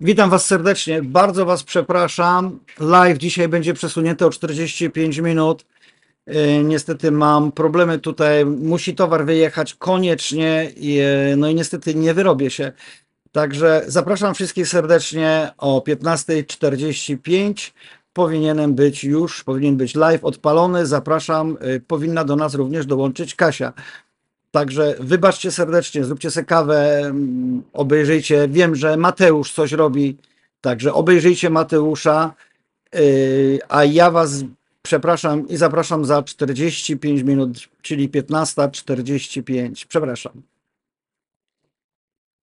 Witam Was serdecznie. Bardzo Was przepraszam. Live dzisiaj będzie przesunięty o 45 minut. E, niestety mam problemy tutaj. Musi towar wyjechać koniecznie. E, no i niestety nie wyrobię się. Także zapraszam wszystkich serdecznie o 15.45. Powinienem być już, powinien być live odpalony. Zapraszam. E, powinna do nas również dołączyć Kasia. Także wybaczcie serdecznie, zróbcie sobie kawę, mm, obejrzyjcie. Wiem, że Mateusz coś robi, także obejrzyjcie Mateusza. Yy, a ja Was przepraszam i zapraszam za 45 minut, czyli 15.45. Przepraszam.